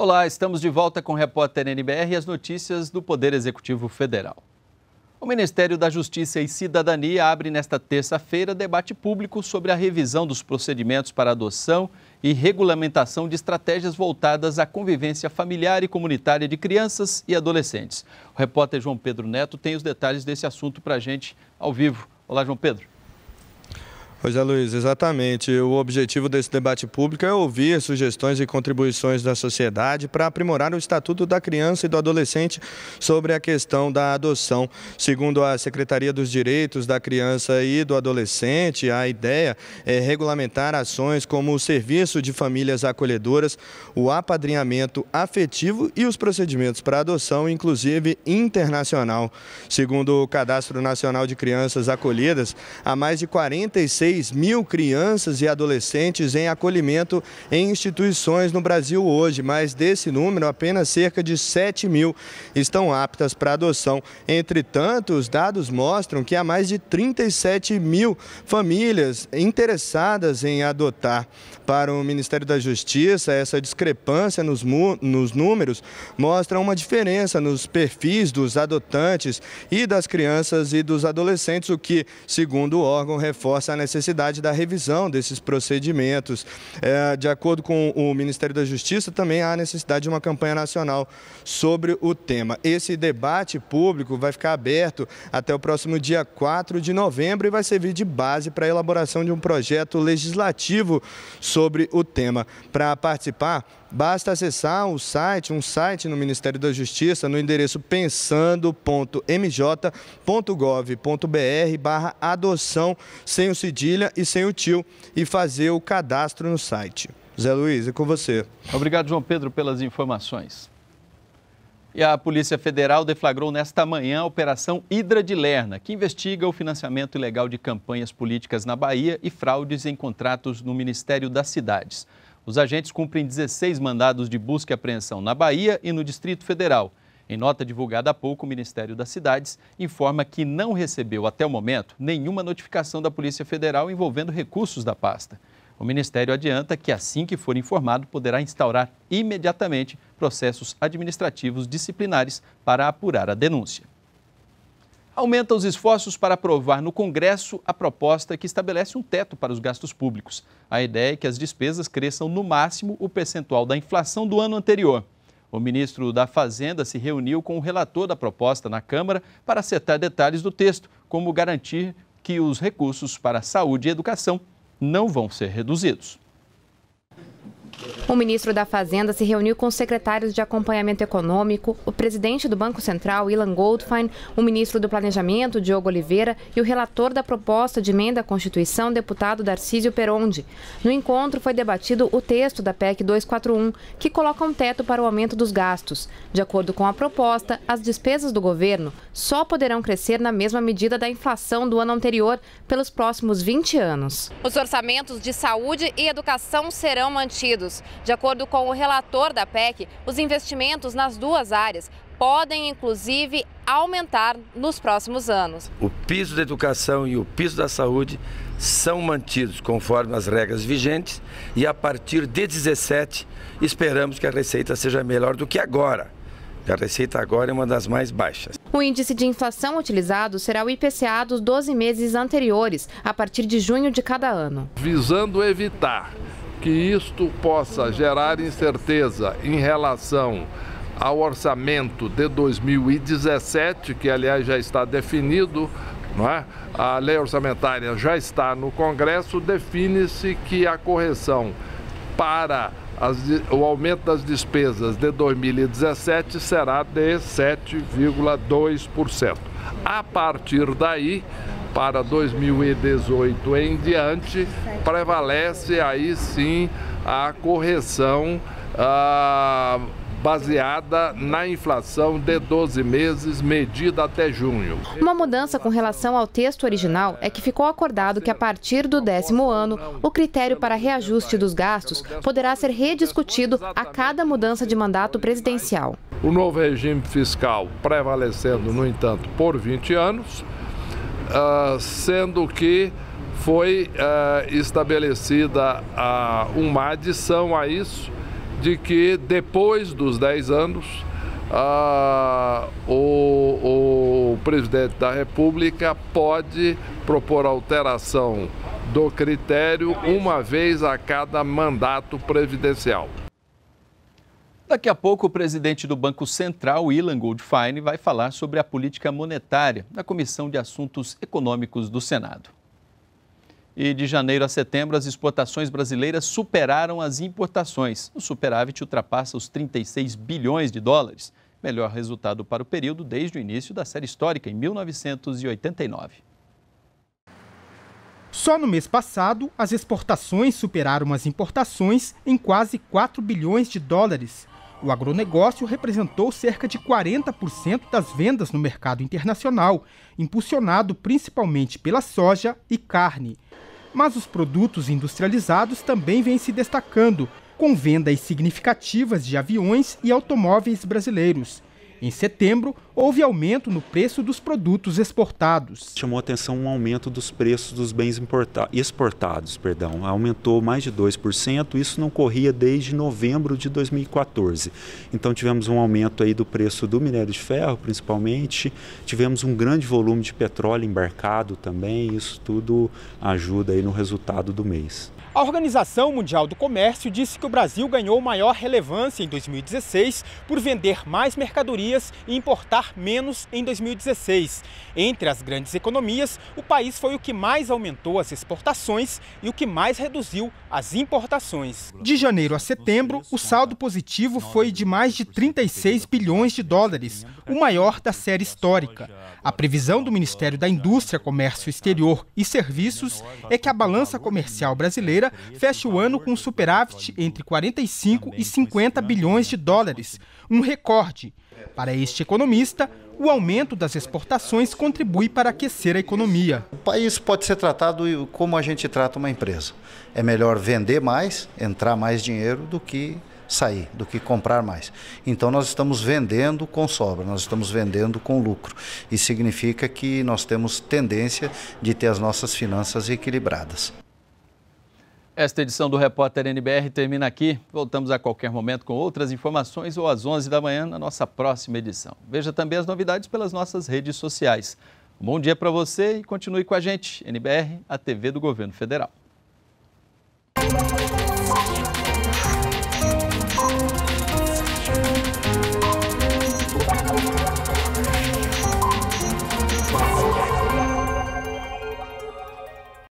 Olá, estamos de volta com o repórter NBR e as notícias do Poder Executivo Federal. O Ministério da Justiça e Cidadania abre nesta terça-feira debate público sobre a revisão dos procedimentos para adoção e regulamentação de estratégias voltadas à convivência familiar e comunitária de crianças e adolescentes. O repórter João Pedro Neto tem os detalhes desse assunto para a gente ao vivo. Olá, João Pedro. José Luiz, exatamente. O objetivo desse debate público é ouvir sugestões e contribuições da sociedade para aprimorar o Estatuto da Criança e do Adolescente sobre a questão da adoção. Segundo a Secretaria dos Direitos da Criança e do Adolescente, a ideia é regulamentar ações como o serviço de famílias acolhedoras, o apadrinhamento afetivo e os procedimentos para adoção, inclusive internacional. Segundo o Cadastro Nacional de Crianças Acolhidas, há mais de 46 16 mil crianças e adolescentes em acolhimento em instituições no Brasil hoje, mas desse número, apenas cerca de 7 mil estão aptas para adoção. Entretanto, os dados mostram que há mais de 37 mil famílias interessadas em adotar. Para o Ministério da Justiça, essa discrepância nos, nos números mostra uma diferença nos perfis dos adotantes e das crianças e dos adolescentes, o que, segundo o órgão, reforça a necessidade necessidade da revisão desses procedimentos. É, de acordo com o Ministério da Justiça, também há necessidade de uma campanha nacional sobre o tema. Esse debate público vai ficar aberto até o próximo dia 4 de novembro e vai servir de base para a elaboração de um projeto legislativo sobre o tema. Para participar, basta acessar o site, um site no Ministério da Justiça, no endereço pensando.mj.gov.br barra adoção sem o CDI Padilha e sem o tio e fazer o cadastro no site. Zé Luiz, é com você. Obrigado, João Pedro, pelas informações. E a Polícia Federal deflagrou nesta manhã a Operação Hidra de Lerna, que investiga o financiamento ilegal de campanhas políticas na Bahia e fraudes em contratos no Ministério das Cidades. Os agentes cumprem 16 mandados de busca e apreensão na Bahia e no Distrito Federal. Em nota divulgada há pouco, o Ministério das Cidades informa que não recebeu, até o momento, nenhuma notificação da Polícia Federal envolvendo recursos da pasta. O Ministério adianta que, assim que for informado, poderá instaurar imediatamente processos administrativos disciplinares para apurar a denúncia. Aumenta os esforços para aprovar no Congresso a proposta que estabelece um teto para os gastos públicos. A ideia é que as despesas cresçam no máximo o percentual da inflação do ano anterior. O ministro da Fazenda se reuniu com o relator da proposta na Câmara para acertar detalhes do texto, como garantir que os recursos para saúde e educação não vão ser reduzidos. O ministro da Fazenda se reuniu com os secretários de acompanhamento econômico, o presidente do Banco Central, Ilan Goldfein, o ministro do Planejamento, Diogo Oliveira, e o relator da proposta de emenda à Constituição, deputado Darcísio Peronde. No encontro foi debatido o texto da PEC 241, que coloca um teto para o aumento dos gastos. De acordo com a proposta, as despesas do governo só poderão crescer na mesma medida da inflação do ano anterior pelos próximos 20 anos. Os orçamentos de saúde e educação serão mantidos. De acordo com o relator da PEC, os investimentos nas duas áreas podem, inclusive, aumentar nos próximos anos. O piso da educação e o piso da saúde são mantidos conforme as regras vigentes e a partir de 17 esperamos que a receita seja melhor do que agora. A receita agora é uma das mais baixas. O índice de inflação utilizado será o IPCA dos 12 meses anteriores, a partir de junho de cada ano. Visando evitar que isto possa gerar incerteza em relação ao orçamento de 2017, que aliás já está definido, não é? a lei orçamentária já está no Congresso, define-se que a correção para as, o aumento das despesas de 2017 será de 7,2%. A partir daí, para 2018 em diante, prevalece aí sim a correção ah, baseada na inflação de 12 meses, medida até junho. Uma mudança com relação ao texto original é que ficou acordado que a partir do décimo ano, o critério para reajuste dos gastos poderá ser rediscutido a cada mudança de mandato presidencial. O novo regime fiscal prevalecendo, no entanto, por 20 anos. Ah, sendo que foi uh, estabelecida uh, uma adição a isso, de que depois dos 10 anos, o, o presidente da República pode propor alteração do critério uma vez a cada mandato presidencial. Daqui a pouco, o presidente do Banco Central, Ilan Goldfein, vai falar sobre a política monetária na Comissão de Assuntos Econômicos do Senado. E de janeiro a setembro, as exportações brasileiras superaram as importações. O superávit ultrapassa os 36 bilhões de dólares, melhor resultado para o período desde o início da série histórica, em 1989. Só no mês passado, as exportações superaram as importações em quase 4 bilhões de dólares, o agronegócio representou cerca de 40% das vendas no mercado internacional, impulsionado principalmente pela soja e carne. Mas os produtos industrializados também vêm se destacando, com vendas significativas de aviões e automóveis brasileiros. Em setembro, houve aumento no preço dos produtos exportados. Chamou atenção um aumento dos preços dos bens exportados, perdão, aumentou mais de 2%, isso não corria desde novembro de 2014. Então tivemos um aumento aí do preço do minério de ferro, principalmente, tivemos um grande volume de petróleo embarcado também, isso tudo ajuda aí no resultado do mês. A Organização Mundial do Comércio disse que o Brasil ganhou maior relevância em 2016 por vender mais mercadorias e importar menos em 2016. Entre as grandes economias, o país foi o que mais aumentou as exportações e o que mais reduziu as importações. De janeiro a setembro, o saldo positivo foi de mais de 36 bilhões de dólares, o maior da série histórica. A previsão do Ministério da Indústria, Comércio Exterior e Serviços é que a balança comercial brasileira feche o ano com um superávit entre 45 e 50 bilhões de dólares, um recorde. Para este economista, o aumento das exportações contribui para aquecer a economia. O país pode ser tratado como a gente trata uma empresa. É melhor vender mais, entrar mais dinheiro do que sair, do que comprar mais. Então nós estamos vendendo com sobra, nós estamos vendendo com lucro. Isso significa que nós temos tendência de ter as nossas finanças equilibradas. Esta edição do Repórter NBR termina aqui. Voltamos a qualquer momento com outras informações ou às 11 da manhã na nossa próxima edição. Veja também as novidades pelas nossas redes sociais. Um bom dia para você e continue com a gente, NBR, a TV do Governo Federal.